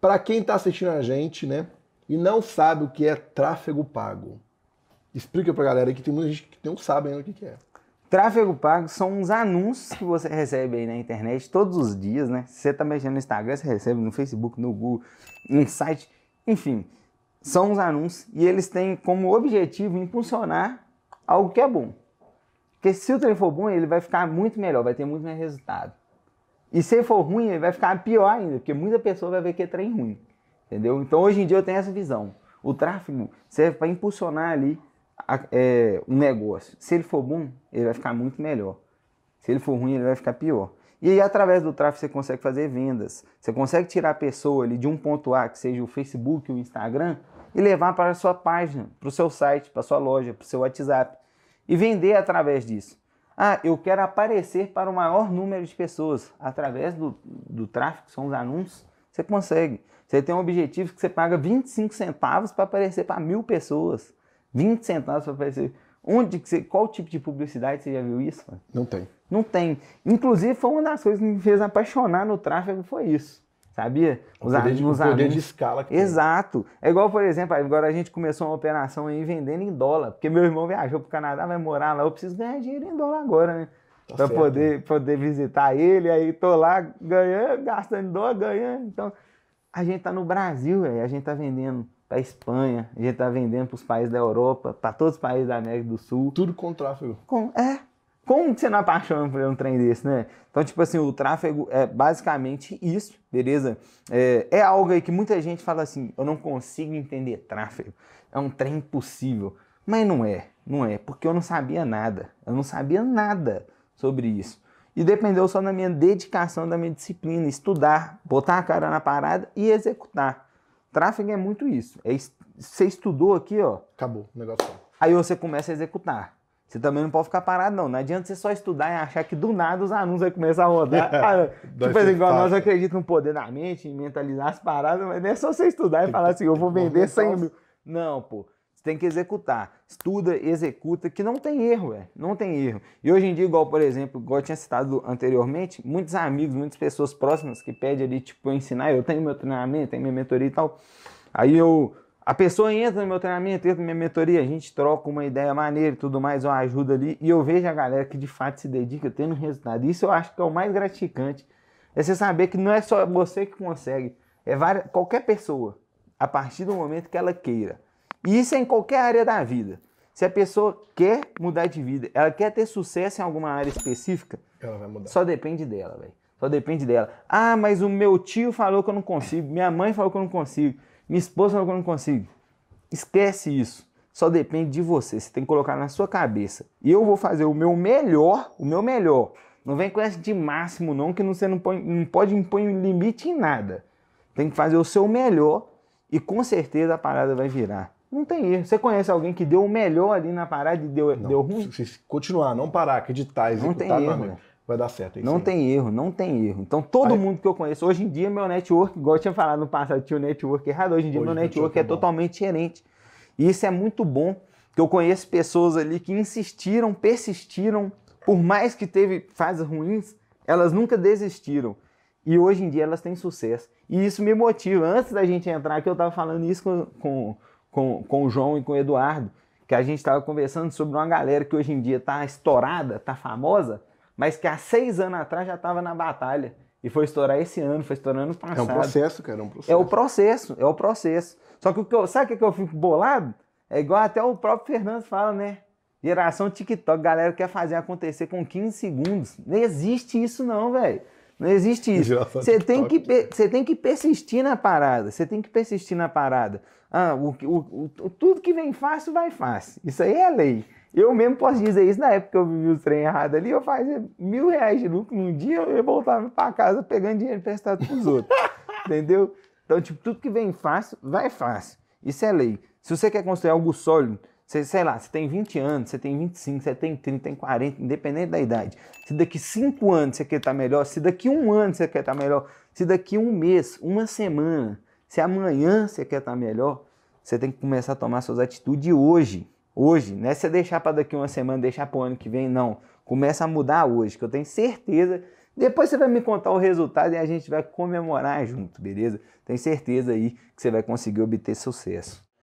Para quem está assistindo a gente, né, e não sabe o que é tráfego pago, explica para a galera que tem muita gente que não sabe ainda o que é. Tráfego pago são uns anúncios que você recebe aí na internet todos os dias, né? Você tá mexendo no Instagram, você recebe no Facebook, no Google, no site, enfim. São uns anúncios e eles têm como objetivo impulsionar algo que é bom. Porque se o trem for bom, ele vai ficar muito melhor, vai ter muito mais resultado. E se for ruim, vai ficar pior ainda, porque muita pessoa vai ver que é trem ruim. Entendeu? Então hoje em dia eu tenho essa visão. O tráfego serve para impulsionar ali é, um negócio. Se ele for bom, ele vai ficar muito melhor. Se ele for ruim, ele vai ficar pior. E aí, através do tráfego, você consegue fazer vendas. Você consegue tirar a pessoa ali de um ponto A, que seja o Facebook, o Instagram, e levar para a sua página, para o seu site, para a sua loja, para o seu WhatsApp. E vender através disso. Ah, eu quero aparecer para o maior número de pessoas. Através do, do tráfego, são os anúncios, você consegue. Você tem um objetivo que você paga 25 centavos para aparecer para mil pessoas. 20 centavos para aparecer. Onde que você, qual tipo de publicidade você já viu isso? Não tem. Não tem. Inclusive, foi uma das coisas que me fez apaixonar no tráfego, foi isso sabia? Os, poder de, poder de escala. Que Exato. Tem. É igual, por exemplo, agora a gente começou uma operação aí vendendo em dólar, porque meu irmão viajou para o Canadá, vai morar lá, eu preciso ganhar dinheiro em dólar agora, né? Tá poder, né? poder visitar ele, aí tô lá ganhando, gastando dólar, ganhando. Então, a gente tá no Brasil, véio, a gente tá vendendo para Espanha, a gente tá vendendo para os países da Europa, para todos os países da América do Sul. Tudo com tráfego. Com, é, como que você não apaixona por um trem desse, né? Então, tipo assim, o tráfego é basicamente isso, beleza? É, é algo aí que muita gente fala assim, eu não consigo entender tráfego, é um trem impossível. Mas não é, não é, porque eu não sabia nada, eu não sabia nada sobre isso. E dependeu só da minha dedicação, da minha disciplina, estudar, botar a cara na parada e executar. Tráfego é muito isso. É, você estudou aqui, ó. Acabou, negócio. Aí você começa a executar. Você também não pode ficar parado, não. Não adianta você só estudar e achar que do nada os anúncios vão começar a rodar. tipo assim, igual nós acreditamos no poder da mente, em mentalizar as paradas, mas não é só você estudar e falar assim, eu vou vender 100 mil. Não, pô. Você tem que executar. Estuda, executa, que não tem erro, velho. Não tem erro. E hoje em dia, igual, por exemplo, igual eu tinha citado anteriormente, muitos amigos, muitas pessoas próximas que pedem ali, tipo, ensinar. Eu tenho meu treinamento, tenho minha mentoria e tal. Aí eu a pessoa entra no meu treinamento, entra na minha mentoria, a gente troca uma ideia maneira e tudo mais, uma ajuda ali, e eu vejo a galera que de fato se dedica tendo resultado. Isso eu acho que é o mais gratificante. É você saber que não é só você que consegue, é várias, qualquer pessoa, a partir do momento que ela queira. E isso é em qualquer área da vida. Se a pessoa quer mudar de vida, ela quer ter sucesso em alguma área específica, ela vai mudar. Só depende dela, velho. Só depende dela. Ah, mas o meu tio falou que eu não consigo, minha mãe falou que eu não consigo. Minha esposa eu não consigo. Esquece isso. Só depende de você. Você tem que colocar na sua cabeça. E eu vou fazer o meu melhor, o meu melhor. Não vem com essa de máximo não, que você não, põe, não pode impor limite em nada. Tem que fazer o seu melhor e com certeza a parada vai virar. Não tem erro. Você conhece alguém que deu o melhor ali na parada e deu, não, deu ruim? Se continuar, não parar, acreditar, executar. Não tem erro vai dar certo. É não tem erro, não tem erro. Então, todo Aí... mundo que eu conheço, hoje em dia, meu network, igual eu tinha falado no passado, tinha o network errado, hoje em dia hoje meu network é, é totalmente diferente. E isso é muito bom, que eu conheço pessoas ali que insistiram, persistiram, por mais que teve fases ruins, elas nunca desistiram. E hoje em dia elas têm sucesso. E isso me motiva. Antes da gente entrar que eu estava falando isso com, com, com, com o João e com o Eduardo, que a gente estava conversando sobre uma galera que hoje em dia está estourada, está famosa, mas que há seis anos atrás já estava na batalha. E foi estourar esse ano, foi estourando ano passado. É um processo, cara, é um processo. É o processo, é o processo. Só que, o que eu, sabe o que eu fico bolado? É igual até o próprio Fernando fala, né? Geração TikTok, galera quer fazer acontecer com 15 segundos. Não existe isso não, velho. Não existe isso. Você tem, que, você tem que persistir na parada. Você tem que persistir na parada. Ah, o, o, o, tudo que vem fácil, vai fácil. Isso aí é lei. Eu mesmo posso dizer isso na época que eu vivi o trem errado ali, eu fazia mil reais de lucro num dia, e voltava para casa pegando dinheiro emprestado pros outros. entendeu? Então, tipo, tudo que vem fácil, vai fácil. Isso é lei. Se você quer construir algo sólido, você, sei lá, você tem 20 anos, você tem 25, você tem 30, tem 40, independente da idade. Se daqui 5 anos você quer estar melhor, se daqui um ano você quer estar melhor, se daqui um mês, uma semana, se amanhã você quer estar melhor, você tem que começar a tomar suas atitudes hoje hoje, não é você deixar para daqui uma semana, deixar para o ano que vem, não. Começa a mudar hoje, que eu tenho certeza. Depois você vai me contar o resultado e a gente vai comemorar junto, beleza? Tenho certeza aí que você vai conseguir obter sucesso.